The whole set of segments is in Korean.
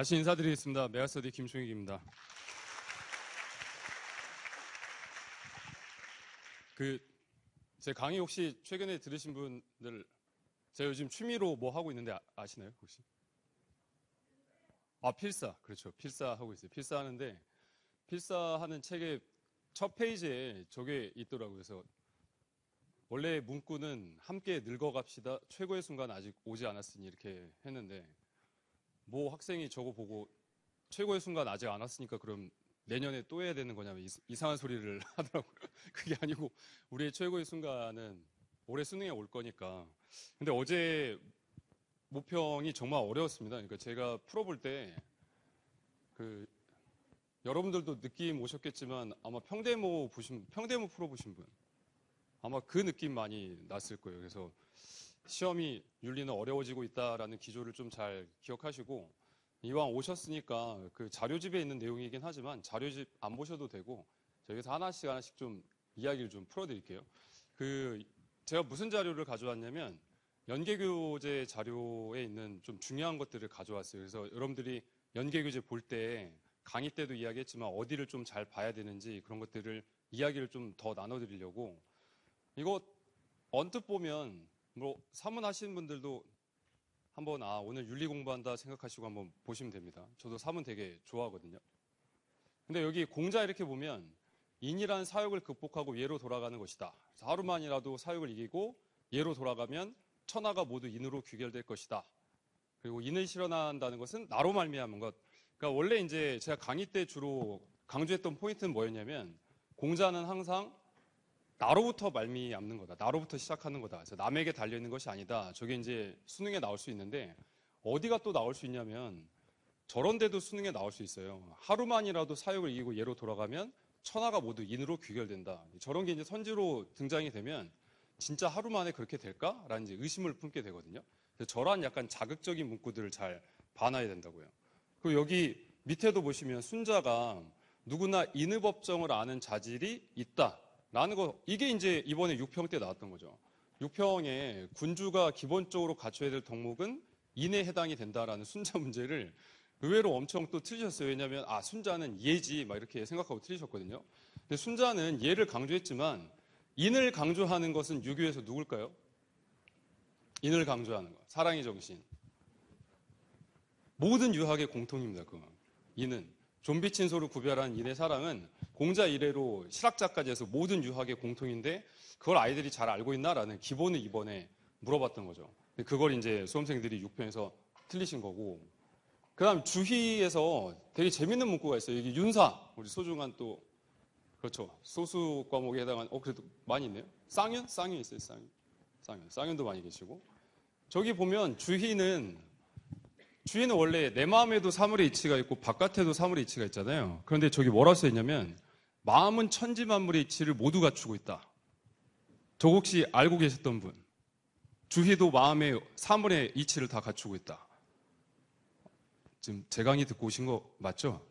다시 인사드리겠습니다. 메가스터디 김충익입니다. 그 제 강의 혹시 최근에 들으신 분들 제가 요즘 취미로 뭐 하고 있는데 아, 아시나요 혹시? 아 필사 그렇죠 필사 하고 있어요 필사 하는데 필사 하는 책의 첫 페이지에 저게 있더라고요 그래서 원래 문구는 함께 늙어갑시다 최고의 순간 아직 오지 않았으니 이렇게 했는데 뭐 학생이 저거 보고 최고의 순간 아직 안 왔으니까 그럼 내년에 또 해야 되는 거냐면 이상한 소리를 하더라고요. 그게 아니고 우리의 최고의 순간은 올해 수능에 올 거니까. 근데 어제 모평이 정말 어려웠습니다. 그러니까 제가 풀어볼 때 그 여러분들도 느낌 오셨겠지만 아마 평대모 보신 평대모 풀어보신 분 아마 그 느낌 많이 났을 거예요. 그래서 시험이 윤리는 어려워지고 있다라는 기조를 좀 잘 기억하시고 이왕 오셨으니까 그 자료집에 있는 내용이긴 하지만 자료집 안 보셔도 되고 저기서 하나씩 하나씩 좀 이야기를 좀 풀어드릴게요. 그 제가 무슨 자료를 가져왔냐면 연계교재 자료에 있는 좀 중요한 것들을 가져왔어요. 그래서 여러분들이 연계교재 볼 때 강의 때도 이야기했지만 어디를 좀 잘 봐야 되는지 그런 것들을 이야기를 좀 더 나눠드리려고 이거 언뜻 보면 뭐 사문하시는 분들도 한번 아 오늘 윤리 공부한다 생각하시고 한번 보시면 됩니다. 저도 사문 되게 좋아하거든요. 근데 여기 공자 이렇게 보면 인이란 사욕을 극복하고 예로 돌아가는 것이다. 하루만이라도 사욕을 이기고 예로 돌아가면 천하가 모두 인으로 귀결될 것이다. 그리고 인을 실현한다는 것은 나로 말미암은 것. 그러니까 원래 이제 제가 강의 때 주로 강조했던 포인트는 뭐였냐면 공자는 항상 나로부터 말미암는 거다. 나로부터 시작하는 거다. 그래서 남에게 달려있는 것이 아니다. 저게 이제 수능에 나올 수 있는데 어디가 또 나올 수 있냐면 저런 데도 수능에 나올 수 있어요. 하루만이라도 사욕을 이기고 예로 돌아가면 천하가 모두 인으로 귀결된다. 저런 게 이제 선지로 등장이 되면 진짜 하루 만에 그렇게 될까라는 의심을 품게 되거든요. 그래서 저런 약간 자극적인 문구들을 잘봐놔야 된다고요. 그리고 여기 밑에도 보시면 순자가 누구나 인의 법정을 아는 자질이 있다. 라는 거 이게 이제 이번에 6평 때 나왔던 거죠. 6평에 군주가 기본적으로 갖춰야 될 덕목은 인에 해당이 된다라는 순자 문제를 의외로 엄청 또 틀리셨어요. 왜냐하면 아 순자는 예지 막 이렇게 생각하고 틀리셨거든요. 근데 순자는 예를 강조했지만 인을 강조하는 것은 유교에서 누굴까요? 인을 강조하는 거. 사랑의 정신. 모든 유학의 공통입니다. 그건. 인은 좀비 친소를 구별한 인의 사랑은 공자 이래로 실학자까지 해서 모든 유학의 공통인데 그걸 아이들이 잘 알고 있나라는 기본을 이번에 물어봤던 거죠. 그걸 이제 수험생들이 6편에서 틀리신 거고. 그 다음 주희에서 되게 재밌는 문구가 있어요. 여기 윤사. 우리 소중한 또, 그렇죠. 소수 과목에 해당한, 어, 그래도 많이 있네요. 쌍윤? 쌍윤 있어요, 쌍윤. 쌍윤. 쌍윤도 많이 계시고. 저기 보면 주희는, 주희는 원래 내 마음에도 사물의 이치가 있고 바깥에도 사물의 이치가 있잖아요. 그런데 저기 뭐라고 써있냐면, 마음은 천지 만물의 이치를 모두 갖추고 있다. 저 혹시 알고 계셨던 분? 주희도 마음의 사물의 이치를 다 갖추고 있다. 지금 제 강의 듣고 오신 거 맞죠?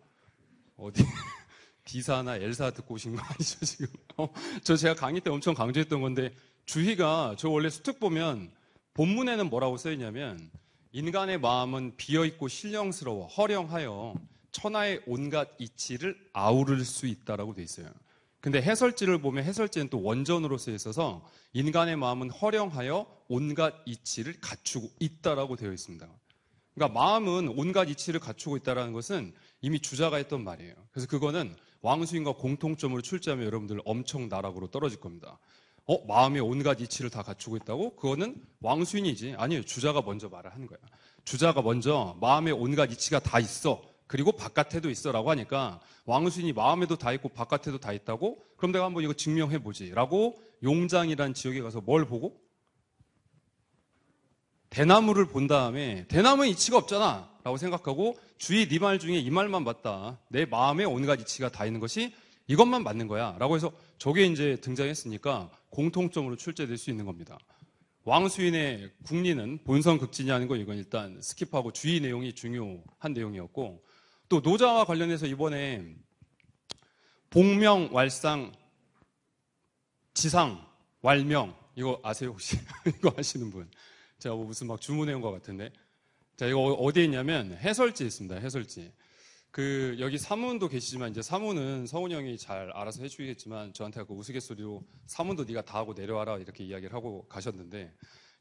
어디 비사나엘사 듣고 오신 거 아니죠 지금? 어, 저 제가 강의 때 엄청 강조했던 건데 주희가 저 원래 수특 보면 본문에는 뭐라고 써 있냐면 인간의 마음은 비어 있고 신령스러워 허령하여 천하의 온갖 이치를 아우를 수 있다라고 돼 있어요. 근데 해설지를 보면 해설지는 또 원전으로 서 있어서 인간의 마음은 허령하여 온갖 이치를 갖추고 있다라고 되어 있습니다. 그러니까 마음은 온갖 이치를 갖추고 있다라는 것은 이미 주자가 했던 말이에요. 그래서 그거는 왕수인과 공통점으로 출제하면 여러분들 엄청 나락으로 떨어질 겁니다. 어, 마음의 온갖 이치를 다 갖추고 있다고? 그거는 왕수인이지. 아니요 주자가 먼저 말을 하는 거야. 주자가 먼저 마음의 온갖 이치가 다 있어. 그리고 바깥에도 있어라고 하니까 왕순이 마음에도 다 있고 바깥에도 다 있다고 그럼 내가 한번 이거 증명해 보지라고 용장이란 지역에 가서 뭘 보고 대나무를 본 다음에 대나무에 이치가 없잖아라고 생각하고 주의 네말 중에 이 말만 맞다 내 마음에 온갖 이치가 다 있는 것이 이것만 맞는 거야라고 해서 저게 이제 등장했으니까 공통점으로 출제될 수 있는 겁니다. 왕수인의 국리는 본성 극진이라는 거 이건 일단 스킵하고 주의 내용이 중요한 내용이었고 또 노자와 관련해서 이번에 복명, 왈상, 지상, 왈명 이거 아세요 혹시? 이거 아시는 분? 제가 뭐 무슨 막 주문해 온것 같은데. 자 이거 어, 어디에 있냐면 해설지 있습니다. 해설지. 그 여기 사문도 계시지만 이제 사문은 서훈 형이 잘 알아서 해주겠지만 저한테 그 우스갯소리로 사문도 네가 다 하고 내려와라 이렇게 이야기를 하고 가셨는데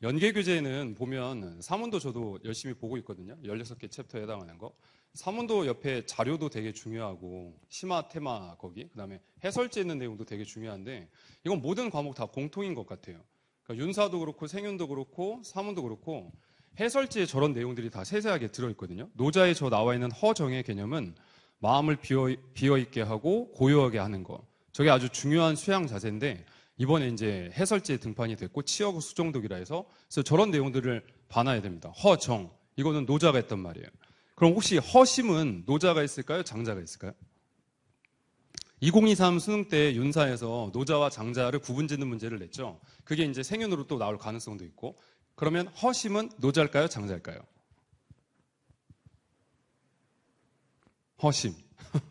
연계 교재는 보면 사문도 저도 열심히 보고 있거든요. 16개 챕터에 해당하는 거. 사문도 옆에 자료도 되게 중요하고 심화 테마 거기 그다음에 해설지 있는 내용도 되게 중요한데 이건 모든 과목 다 공통인 것 같아요. 그러니까 윤사도 그렇고 생윤도 그렇고 사문도 그렇고 해설지에 저런 내용들이 다 세세하게 들어있거든요. 노자에 저 나와 있는 허정의 개념은 마음을 비어, 비어 있게 하고 고요하게 하는 거. 저게 아주 중요한 수양 자세인데 이번에 이제 해설지에 등판이 됐고 치어구 수정독이라 해서 저런 내용들을 반화해야 됩니다. 허정 이거는 노자가 했단 말이에요. 그럼 혹시 허심은 노자가 있을까요? 장자가 있을까요? 2023 수능 때 윤사에서 노자와 장자를 구분짓는 문제를 냈죠. 그게 이제 생윤으로 또 나올 가능성도 있고. 그러면 허심은 노자일까요? 장자일까요? 허심.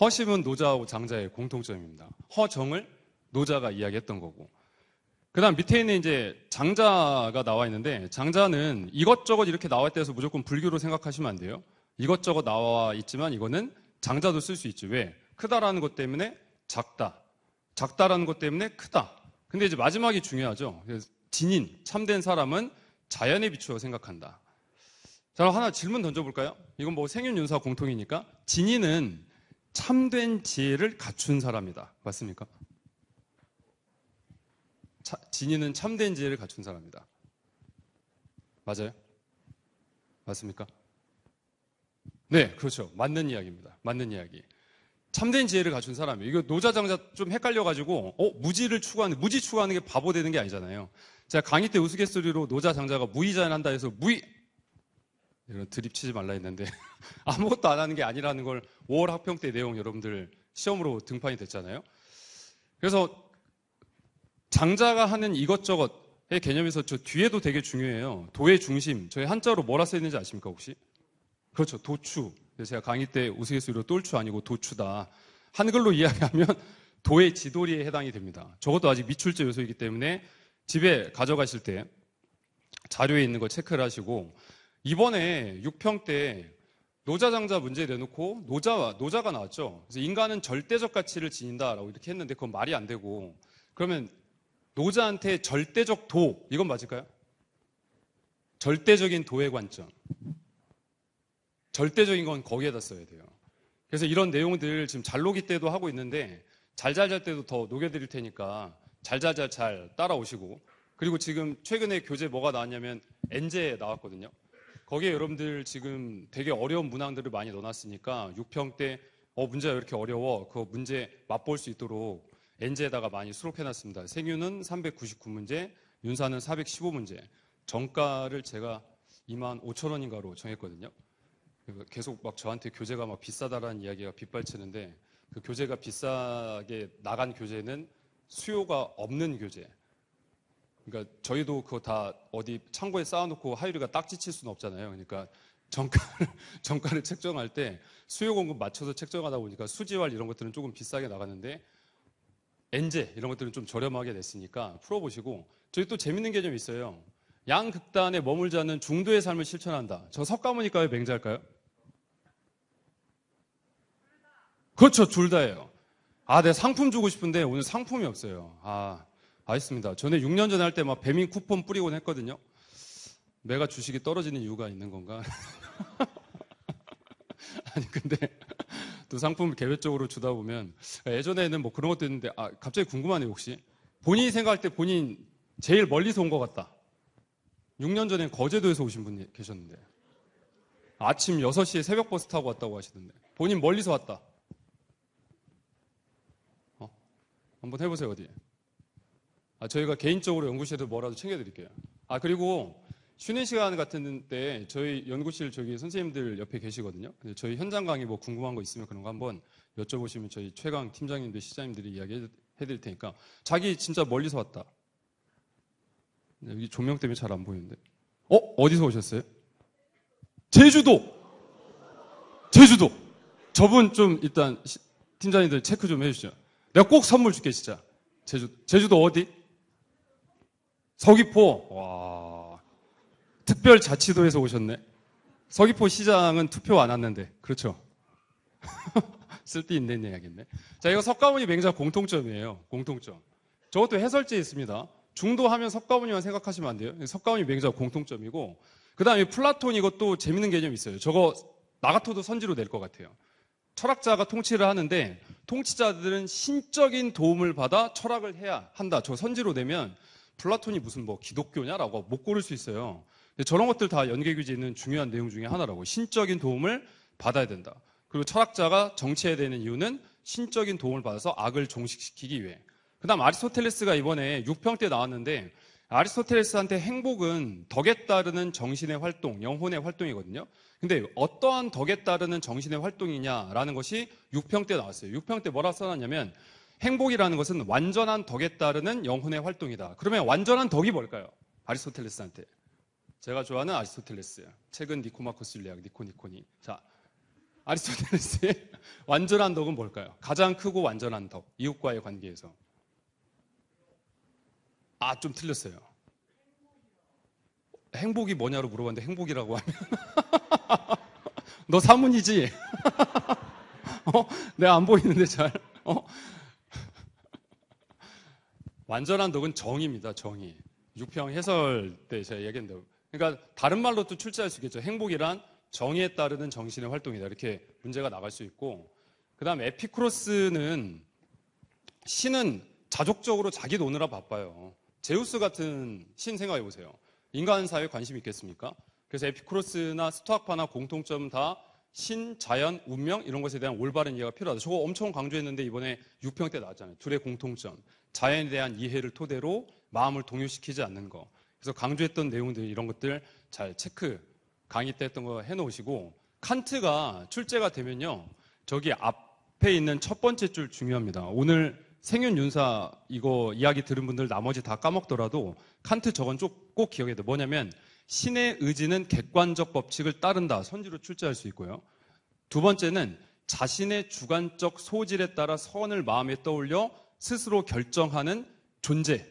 허심은 노자하고 장자의 공통점입니다. 허정을 노자가 이야기했던 거고. 그 다음 밑에 있는 이제 장자가 나와 있는데 장자는 이것저것 이렇게 나와 있대서 무조건 불교로 생각하시면 안 돼요. 이것저것 나와 있지만 이거는 장자도 쓸 수 있지. 왜? 크다라는 것 때문에 작다. 작다라는 것 때문에 크다. 근데 이제 마지막이 중요하죠. 진인, 참된 사람은 자연에 비추어 생각한다. 자, 하나 질문 던져볼까요? 이건 뭐 생윤윤사 공통이니까. 진인은 참된 지혜를 갖춘 사람이다. 맞습니까? 차, 진이는 참된 지혜를 갖춘 사람이다. 맞아요? 맞습니까? 네, 그렇죠. 맞는 이야기입니다. 맞는 이야기. 참된 지혜를 갖춘 사람이에요. 이거 노자장자 좀 헷갈려가지고, 어, 무지를 추구하는, 무지 추구하는 게 바보 되는 게 아니잖아요. 제가 강의 때 우스갯소리로 노자장자가 무의자한다 해서 무의, 이런 드립 치지 말라 했는데, 아무것도 안 하는 게 아니라는 걸 5월 학평 때 내용 여러분들 시험으로 등판이 됐잖아요. 그래서 장자가 하는 이것저것의 개념에서 저 뒤에도 되게 중요해요. 도의 중심. 저희 한자로 뭐라 써있는지 아십니까, 혹시? 그렇죠. 도추. 제가 강의 때 우스갯소리로 똘추 아니고 도추다. 한글로 이야기하면 도의 지도리에 해당이 됩니다. 저것도 아직 미출제 요소이기 때문에 집에 가져가실 때 자료에 있는 걸 체크를 하시고 이번에 6평 때 노자장자 문제 내놓고 노자와 노자가 나왔죠. 그래서 인간은 절대적 가치를 지닌다라고 이렇게 했는데 그건 말이 안 되고 그러면 노자한테 절대적 도, 이건 맞을까요? 절대적인 도의 관점. 절대적인 건 거기에다 써야 돼요. 그래서 이런 내용들 지금 잘로이 때도 하고 있는데 잘잘잘 때도 더 녹여드릴 테니까 잘잘잘잘 따라오시고 그리고 지금 최근에 교재 뭐가 나왔냐면 엔제 나왔거든요. 거기에 여러분들 지금 되게 어려운 문항들을 많이 넣어놨으니까 6평 때 어, 문제가 왜 이렇게 어려워? 그 문제 맛볼 수 있도록 엔제에다가 많이 수록해놨습니다. 생유는 399문제, 윤산은 415문제. 정가를 제가 2만 5천 원인가로 정했거든요. 계속 막 저한테 교재가 막 비싸다라는 이야기가 빗발치는데 그 교재가 비싸게 나간 교재는 수요가 없는 교재. 그러니까 저희도 그거 다 어디 창고에 쌓아놓고 하율이가 딱지 칠 수는 없잖아요. 그러니까 정가를, 정가를 책정할 때 수요 공급 맞춰서 책정하다 보니까 수지활 이런 것들은 조금 비싸게 나갔는데 엔제 이런 것들은 좀 저렴하게 됐으니까 풀어보시고 저희 또 재밌는 개념이 있어요. 양극단에 머물지 않는 중도의 삶을 실천한다. 저 석가모니까요? 맹자일까요? 그렇죠. 둘 다예요. 아, 내 네, 상품 주고 싶은데 오늘 상품이 없어요. 아, 알겠습니다 전에 6년 전에 할때 막 배민 쿠폰 뿌리곤 했거든요. 내가 주식이 떨어지는 이유가 있는 건가? 아니, 근데 또 상품을 개별적으로 주다 보면 예전에는 뭐 그런 것도 있는데 아 갑자기 궁금하네요 혹시 본인이 생각할 때 본인 제일 멀리서 온 것 같다 6년 전에 거제도에서 오신 분이 계셨는데 아침 6시에 새벽 버스 타고 왔다고 하시던데 본인 멀리서 왔다 어? 한번 해보세요 어디 아 저희가 개인적으로 연구실에서 뭐라도 챙겨드릴게요 아 그리고 쉬는 시간 같은 때 저희 연구실 저기 선생님들 옆에 계시거든요. 저희 현장 강의 뭐 궁금한 거 있으면 그런 거 한번 여쭤보시면 저희 최강 팀장님들 시장님들이 이야기 해드릴 테니까 자기 진짜 멀리서 왔다. 네, 여기 조명 때문에 잘 안 보이는데. 어? 어디서 오셨어요? 제주도! 제주도! 저분 좀 일단 시, 팀장님들 체크 좀 해주시죠. 내가 꼭 선물 줄게, 진짜. 제주, 제주도 어디? 서귀포. 와. 특별자치도에서 오셨네. 서귀포 시장은 투표 안 왔는데. 그렇죠. 쓸데 있는 이야기인데. 자, 이거 석가모니 맹자 공통점이에요. 공통점. 저것도 해설지에 있습니다. 중도하면 석가모니만 생각하시면 안 돼요. 석가모니 맹자 공통점이고. 그 다음에 플라톤 이것도 재밌는 개념이 있어요. 저거 나가토도 선지로 낼 것 같아요. 철학자가 통치를 하는데 통치자들은 신적인 도움을 받아 철학을 해야 한다. 저 선지로 내면 플라톤이 무슨 뭐 기독교냐라고 못 고를 수 있어요. 저런 것들 다연계규제 있는 중요한 내용 중에 하나라고. 신적인 도움을 받아야 된다. 그리고 철학자가 정치해야 되는 이유는 신적인 도움을 받아서 악을 종식시키기 위해. 그 다음 아리스토텔레스가 이번에 6평 때 나왔는데 아리스토텔레스한테 행복은 덕에 따르는 정신의 활동, 영혼의 활동이거든요. 근데 어떠한 덕에 따르는 정신의 활동이냐라는 것이 6평 때 나왔어요. 6평 때 뭐라 써놨냐면 행복이라는 것은 완전한 덕에 따르는 영혼의 활동이다. 그러면 완전한 덕이 뭘까요? 아리스토텔레스한테. 제가 좋아하는 아리스토텔레스. 최근 니코마코스 일리학 니코니코니. 자, 아리스토텔레스의 완전한 덕은 뭘까요? 가장 크고 완전한 덕. 이웃과의 관계에서. 아, 좀 틀렸어요. 행복이 뭐냐로 물어봤는데 행복이라고 하면 너 사문이지? 어? 내가 안 보이는데 잘. 어? 완전한 덕은 정의입니다. 정의. 육평 해설 때 제가 얘기했는데 그러니까 다른 말로 또 출제할 수 있겠죠. 행복이란 정의에 따르는 정신의 활동이다. 이렇게 문제가 나갈 수 있고. 그 다음 에피크로스는 신은 자족적으로 자기 노느라 바빠요. 제우스 같은 신 생각해 보세요. 인간 사회에 관심 있겠습니까? 그래서 에피크로스나 스토아파나 공통점 다 신, 자연, 운명 이런 것에 대한 올바른 이해가 필요하다. 저거 엄청 강조했는데 이번에 6평 때 나왔잖아요. 둘의 공통점. 자연에 대한 이해를 토대로 마음을 동요시키지 않는 거. 그래서 강조했던 내용들 이런 것들 잘 체크 강의 때 했던 거 해놓으시고 칸트가 출제가 되면요 저기 앞에 있는 첫 번째 줄 중요합니다. 오늘 생윤윤사 이거 이야기 들은 분들 나머지 다 까먹더라도 칸트 저건 꼭, 꼭 기억해야 돼. 뭐냐면 신의 의지는 객관적 법칙을 따른다. 선지로 출제할 수 있고요. 두 번째는 자신의 주관적 소질에 따라 선을 마음에 떠올려 스스로 결정하는 존재.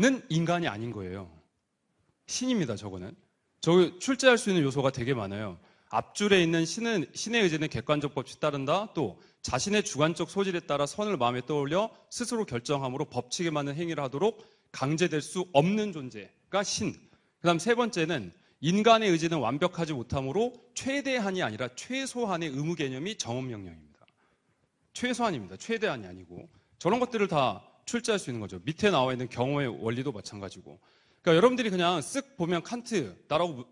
하나님은 인간이 아닌 거예요. 신입니다, 저거는. 저 출제할 수 있는 요소가 되게 많아요. 앞줄에 있는 신은, 신의 의지는 객관적 법칙 따른다. 또 자신의 주관적 소질에 따라 선을 마음에 떠올려 스스로 결정함으로 법칙에 맞는 행위를 하도록 강제될 수 없는 존재가 신. 그다음 세 번째는 인간의 의지는 완벽하지 못함으로 최대한이 아니라 최소한의 의무 개념이 정업 명령입니다. 최소한입니다. 최대한이 아니고 저런 것들을 다 출제할 수 있는 거죠. 밑에 나와 있는 경우의 원리도 마찬가지고. 그러니까 여러분들이 그냥 쓱 보면 칸트나라고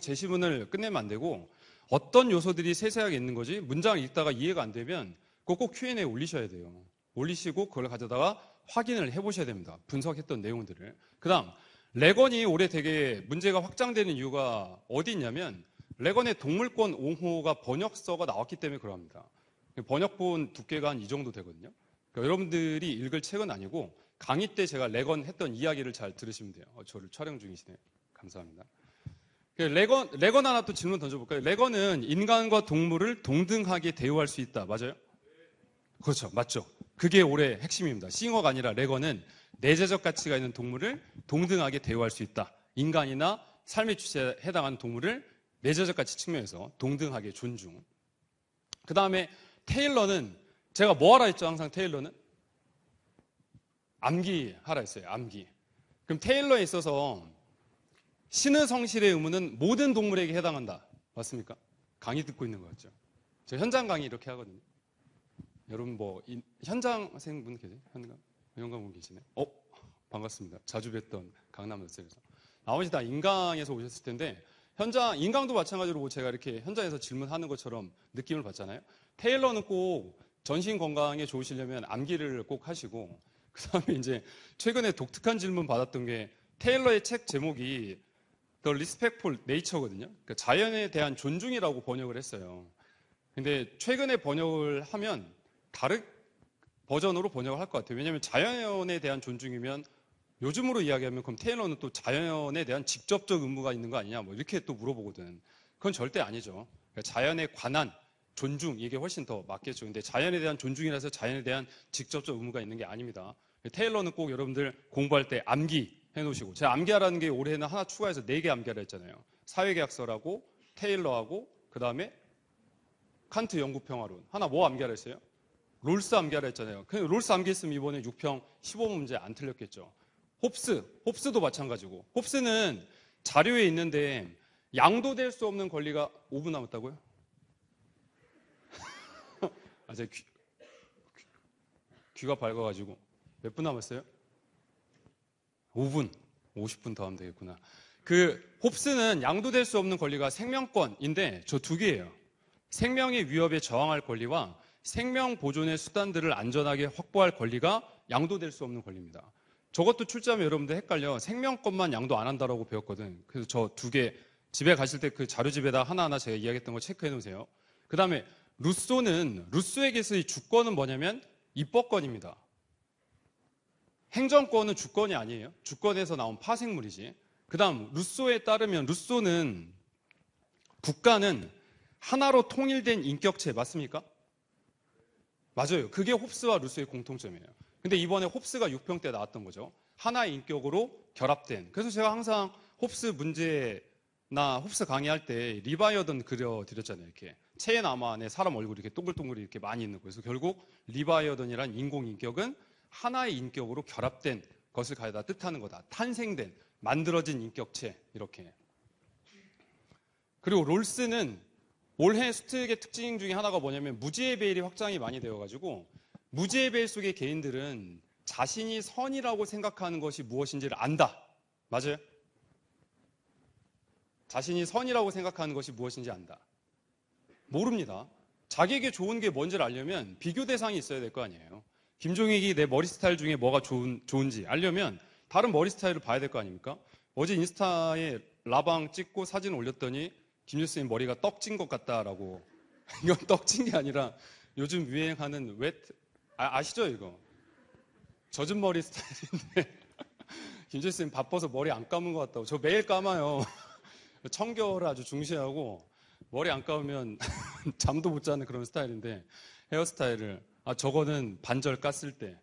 제시문을 끝내면 안 되고 어떤 요소들이 세세하게 있는 거지 문장 을 읽다가 이해가 안 되면 그꼭 Q&A에 올리셔야 돼요. 올리시고 그걸 가져다가 확인을 해보셔야 됩니다. 분석했던 내용들을. 그 다음, 레건이 올해 되게 문제가 확장되는 이유가 어디 있냐면 레건의 동물권 옹호가 번역서가 나왔기 때문에 그러합니다. 번역본 두께가 한 이 정도 되거든요. 그러니까 여러분들이 읽을 책은 아니고 강의 때 제가 레건했던 이야기를 잘 들으시면 돼요. 어, 저를 촬영 중이시네요. 감사합니다. 그 레건, 레건 하나 또 질문 던져볼까요? 레건은 인간과 동물을 동등하게 대우할 수 있다. 맞아요? 그렇죠. 맞죠. 그게 올해 핵심입니다. 싱어가 아니라 레건은 내재적 가치가 있는 동물을 동등하게 대우할 수 있다. 인간이나 삶의 주체에 해당하는 동물을 내재적 가치 측면에서 동등하게 존중. 그 다음에 테일러는 제가 뭐 하라 했죠, 항상 테일러는? 암기 하라 했어요, 암기. 그럼 테일러에 있어서 신의 성실의 의무는 모든 동물에게 해당한다. 맞습니까? 강의 듣고 있는 것같죠저 현장 강의 이렇게 하거든요. 여러분 뭐 이, 현장생분 계세요? 현강? 현강분 계시네. 어? 반갑습니다. 자주 뵀던 강남 여세에서 나머지 다 인강에서 오셨을 텐데 현장 인강도 마찬가지로 제가 이렇게 현장에서 질문하는 것처럼 느낌을 받잖아요. 테일러는 꼭 전신 건강에 좋으시려면 암기를 꼭 하시고 그 다음에 이제 최근에 독특한 질문 받았던 게 테일러의 책 제목이 The Respectful Nature거든요. 그러니까 자연에 대한 존중이라고 번역을 했어요. 근데 최근에 번역을 하면 다른 버전으로 번역을 할 것 같아요. 왜냐하면 자연에 대한 존중이면 요즘으로 이야기하면 그럼 테일러는 또 자연에 대한 직접적 의무가 있는 거 아니냐 뭐 이렇게 또 물어보거든. 그건 절대 아니죠. 그러니까 자연에 관한 존중 이게 훨씬 더 맞겠죠. 근데 자연에 대한 존중이라서 자연에 대한 직접적 의무가 있는 게 아닙니다. 테일러는 꼭 여러분들 공부할 때 암기 해놓으시고 제가 암기하라는 게 올해는 하나 추가해서 네 개 암기하라 했잖아요. 사회계약서라고 테일러하고 그 다음에 칸트 영구평화론 하나 뭐 암기하라 했어요? 롤스 암기하라 했잖아요. 그냥 롤스 암기했으면 이번에 6평 15문제 안 틀렸겠죠. 홉스, 홉스도 마찬가지고 홉스는 자료에 있는데 양도될 수 없는 권리가 5분 남았다고요? 아, 제 귀, 귀, 가 밝아가지고. 몇 분 남았어요? 5분. 50분 더 하면 되겠구나. 그, 홉스는 양도될 수 없는 권리가 생명권인데, 저 두 개예요. 생명의 위협에 저항할 권리와 생명 보존의 수단들을 안전하게 확보할 권리가 양도될 수 없는 권리입니다. 저것도 출자하면 여러분들 헷갈려. 생명권만 양도 안 한다라고 배웠거든. 그래서 저 두 개 집에 가실 때 그 자료집에다 하나하나 제가 이야기했던 거 체크해 놓으세요. 그 다음에 루소는 루소에게서의 주권은 뭐냐면 입법권입니다. 행정권은 주권이 아니에요. 주권에서 나온 파생물이지. 그다음 루소에 따르면 루소는 국가는 하나로 통일된 인격체 맞습니까? 맞아요. 그게 홉스와 루소의 공통점이에요. 근데 이번에 홉스가 6평 때 나왔던 거죠. 하나의 인격으로 결합된. 그래서 제가 항상 홉스 문제나 홉스 강의할 때 리바이어든 그려드렸잖아요. 이렇게. 체남마 안에 사람 얼굴이 이렇게 동글동글이 렇게 많이 있는 거예요. 그래서 결국 리바이어던이란 인공인격은 하나의 인격으로 결합된 것을 가다 뜻하는 거다. 탄생된, 만들어진 인격체 이렇게. 그리고 롤스는 올해 수특의 특징 중에 하나가 뭐냐면 무지의 베일이 확장이 많이 되어가지고 무지의 베일 속의 개인들은 자신이 선이라고 생각하는 것이 무엇인지를 안다. 맞아요? 자신이 선이라고 생각하는 것이 무엇인지 안다. 모릅니다. 자기에게 좋은 게 뭔지를 알려면 비교 대상이 있어야 될 거 아니에요. 김종익이 내 머리 스타일 중에 뭐가 좋은, 좋은지 알려면 다른 머리 스타일을 봐야 될 거 아닙니까? 어제 인스타에 라방 찍고 사진 올렸더니 김뉴스님 머리가 떡진 것 같다라고. 이건 떡진 게 아니라 요즘 유행하는 웻, 아, 아시죠 이거? 젖은 머리 스타일인데 김뉴스님 바빠서 머리 안 감은 것 같다고. 저 매일 감아요. 청결을 아주 중시하고 머리 안 감으면 잠도 못 자는 그런 스타일인데 헤어스타일을 아 저거는 반절 깠을 때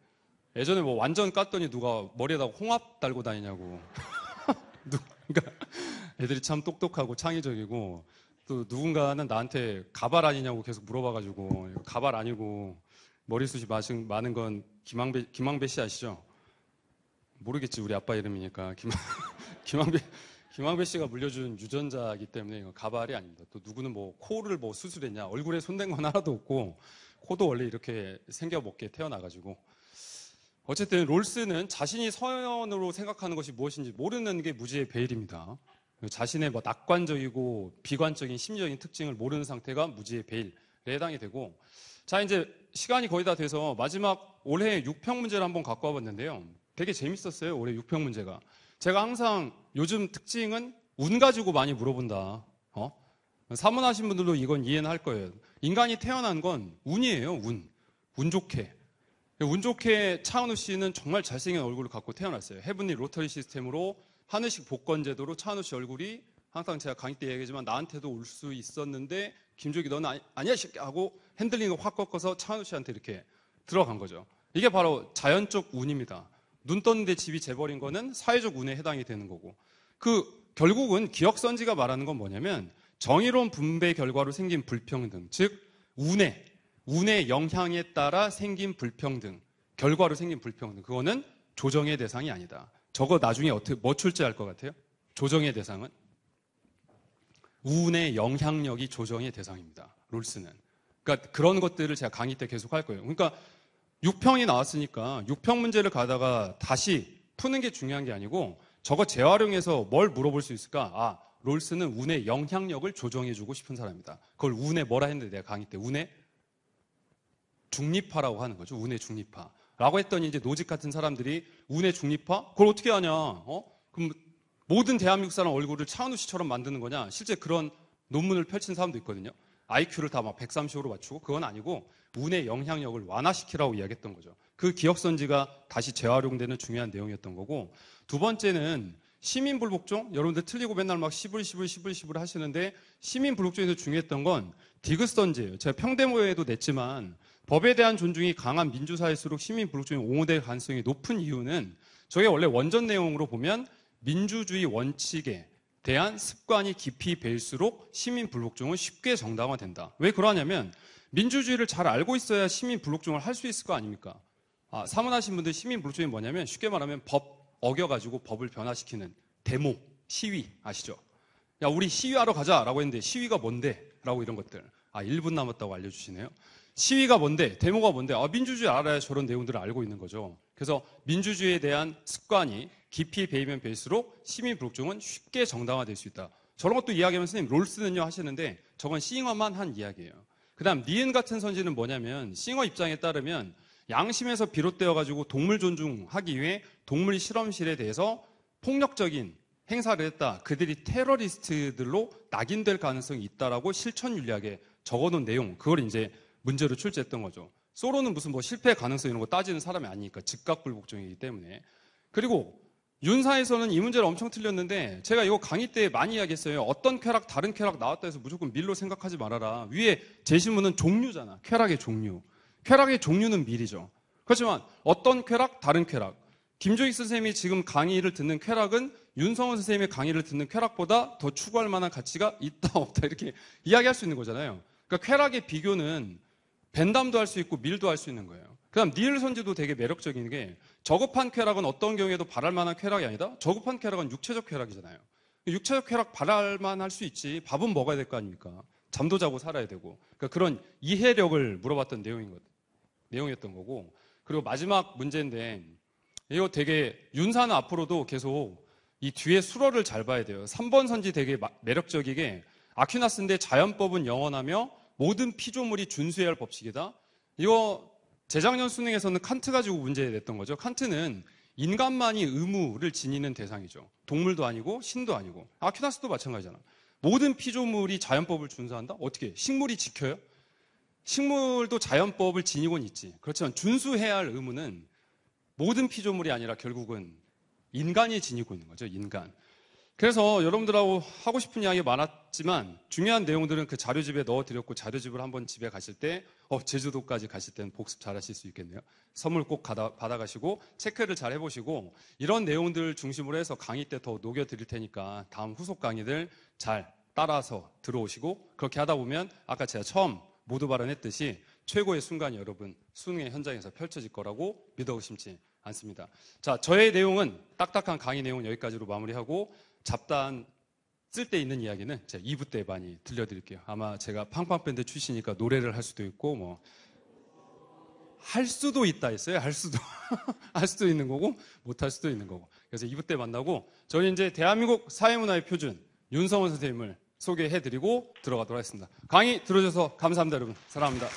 예전에 뭐 완전 깠더니 누가 머리에다 가 홍합 달고 다니냐고 누군가 그러니까 애들이 참 똑똑하고 창의적이고 또 누군가는 나한테 가발 아니냐고 계속 물어봐가지고 가발 아니고 머리숱이 많은 건 김항배 김항배 씨 아시죠? 모르겠지 우리 아빠 이름이니까 김, 김항배 김황배 씨가 물려준 유전자이기 때문에 이건 가발이 아닙니다. 또 누구는 뭐 코를 뭐 수술했냐 얼굴에 손댄 건 하나도 없고 코도 원래 이렇게 생겨 먹게 태어나가지고 어쨌든 롤스는 자신이 서연으로 생각하는 것이 무엇인지 모르는 게 무지의 베일입니다. 자신의 뭐 낙관적이고 비관적인 심리적인 특징을 모르는 상태가 무지의 베일에 해당이 되고 자 이제 시간이 거의 다 돼서 마지막 올해 6평 문제를 한번 갖고 와봤는데요. 되게 재밌었어요 올해 6평 문제가. 제가 항상 요즘 특징은 운 가지고 많이 물어본다. 어? 사문하신 분들도 이건 이해는 할 거예요. 인간이 태어난 건 운이에요, 운. 운 좋게. 운 좋게 차은우 씨는 정말 잘생긴 얼굴을 갖고 태어났어요. 해븐니 로터리 시스템으로 하늘식 복권 제도로 차은우 씨 얼굴이 항상 제가 강의 때 얘기하지만 나한테도 올 수 있었는데 김조기 너는 아니, 아니야 새끼 하고 핸들링을 확 꺾어서 차은우 씨한테 이렇게 들어간 거죠. 이게 바로 자연적 운입니다. 눈 떴는데 집이 재버린 거는 사회적 운에 해당이 되는 거고. 그 결국은 기억선지가 말하는 건 뭐냐면 정의로운 분배 결과로 생긴 불평등, 즉 운의 운의 영향에 따라 생긴 불평등, 결과로 생긴 불평등. 그거는 조정의 대상이 아니다. 저거 나중에 어떻게 뭐 출제할 것 같아요? 조정의 대상은 운의 영향력이 조정의 대상입니다. 롤스는. 그러니까 그런 것들을 제가 강의 때 계속 할 거예요. 그러니까 6평이 나왔으니까 6평 문제를 가다가 다시 푸는 게 중요한 게 아니고 저거 재활용해서 뭘 물어볼 수 있을까? 아, 롤스는 운의 영향력을 조정해주고 싶은 사람이다. 그걸 운의 뭐라 했는데 내가 강의 때 운의 중립화라고 하는 거죠. 운의 중립화. 라고 했더니 이제 노직 같은 사람들이 운의 중립화? 그걸 어떻게 하냐? 어? 그럼 모든 대한민국 사람 얼굴을 차은우 씨처럼 만드는 거냐? 실제 그런 논문을 펼친 사람도 있거든요. IQ를 다 막 130으로 맞추고 그건 아니고 문의 영향력을 완화시키라고 이야기했던 거죠. 그 기억선지가 다시 재활용되는 중요한 내용이었던 거고 두 번째는 시민 불복종 여러분들 틀리고 맨날 막 시불 시불 시불 시불 하시는데 시민 불복종에서 중요했던 건 디귿 선지예요. 제가 평대모에도 냈지만 법에 대한 존중이 강한 민주사일수록 시민 불복종이 옹호될 가능성이 높은 이유는 저게 원래 원전 내용으로 보면 민주주의 원칙에 대한 습관이 깊이 뵐수록 시민 불복종은 쉽게 정당화된다. 왜 그러냐면 민주주의를 잘 알고 있어야 시민 불록종을 할 수 있을 거 아닙니까? 아, 사문하신 분들 시민 불록종이 뭐냐면 쉽게 말하면 법 어겨가지고 법을 변화시키는 데모, 시위 아시죠? 야, 우리 시위하러 가자 라고 했는데 시위가 뭔데? 라고 이런 것들. 아, 1분 남았다고 알려주시네요. 시위가 뭔데? 데모가 뭔데? 아, 민주주의 알아야 저런 내용들을 알고 있는 거죠. 그래서 민주주의에 대한 습관이 깊이 배이면 배일수록 시민 불록종은 쉽게 정당화될 수 있다. 저런 것도 이야기하면 선생님 롤스는요 하시는데 저건 싱어만 한 이야기예요. 그다음 니은 같은 선지는 뭐냐면 싱어 입장에 따르면 양심에서 비롯되어 가지고 동물 존중하기 위해 동물 실험실에 대해서 폭력적인 행사를 했다. 그들이 테러리스트들로 낙인될 가능성이 있다라고 실천 윤리학에 적어놓은 내용 그걸 이제 문제로 출제했던 거죠. 소로는 무슨 뭐 실패 가능성 이런 거 따지는 사람이 아니니까 즉각 불복종이기 때문에 그리고 윤사에서는 이 문제를 엄청 틀렸는데 제가 이거 강의 때 많이 이야기했어요. 어떤 쾌락 다른 쾌락 나왔다 해서 무조건 밀로 생각하지 말아라. 위에 제시문은 종류잖아. 쾌락의 종류. 쾌락의 종류는 밀이죠. 그렇지만 어떤 쾌락 다른 쾌락. 김조익 선생님이 지금 강의를 듣는 쾌락은 윤성훈 선생님의 강의를 듣는 쾌락보다 더 추구할 만한 가치가 있다 없다 이렇게 이야기할 수 있는 거잖아요. 그러니까 쾌락의 비교는 벤담도 할 수 있고 밀도 할 수 있는 거예요. 그다음 니을 선지도 되게 매력적인 게 저급한 쾌락은 어떤 경우에도 바랄 만한 쾌락이 아니다? 저급한 쾌락은 육체적 쾌락이잖아요. 육체적 쾌락 바랄 만할 수 있지. 밥은 먹어야 될 거 아닙니까? 잠도 자고 살아야 되고. 그러니까 그런 이해력을 물어봤던 내용인 것, 내용이었던 거고. 그리고 마지막 문제인데, 이거 되게 윤사는 앞으로도 계속 이 뒤에 수로를 잘 봐야 돼요. 3번 선지 되게 매력적이게 아퀴나스인데 자연법은 영원하며 모든 피조물이 준수해야 할 법칙이다. 이거 재작년 수능에서는 칸트 가지고 문제 냈던 거죠. 칸트는 인간만이 의무를 지니는 대상이죠. 동물도 아니고 신도 아니고. 아퀴나스도 마찬가지잖아. 모든 피조물이 자연법을 준수한다? 어떻게? 식물이 지켜요? 식물도 자연법을 지니곤 있지. 그렇지만 준수해야 할 의무는 모든 피조물이 아니라 결국은 인간이 지니고 있는 거죠. 인간. 그래서 여러분들하고 하고 싶은 이야기 많았지만 중요한 내용들은 그 자료집에 넣어드렸고 자료집을 한번 집에 가실 때 어, 제주도까지 가실 때는 복습 잘 하실 수 있겠네요. 선물 꼭 받아가시고 체크를 잘 해보시고 이런 내용들 중심으로 해서 강의 때 더 녹여드릴 테니까 다음 후속 강의들 잘 따라서 들어오시고 그렇게 하다 보면 아까 제가 처음 모두 발언했듯이 최고의 순간이 여러분 수능의 현장에서 펼쳐질 거라고 믿어 의심치 않습니다. 자, 저의 내용은 딱딱한 강의 내용 여기까지로 마무리하고 잡다 쓸데 있는 이야기는 제 2부 때 많이 들려드릴게요. 아마 제가 팡팡밴드 출신이니까 노래를 할 수도 있고 뭐 할 수도 있다 했어요. 할 수도 할 수도 있는 거고 못 할 수도 있는 거고. 그래서 2부 때 만나고 저희 이제 대한민국 사회문화의 표준 윤성원 선생님을 소개해드리고 들어가도록 하겠습니다. 강의 들어주셔서 감사합니다, 여러분. 사랑합니다.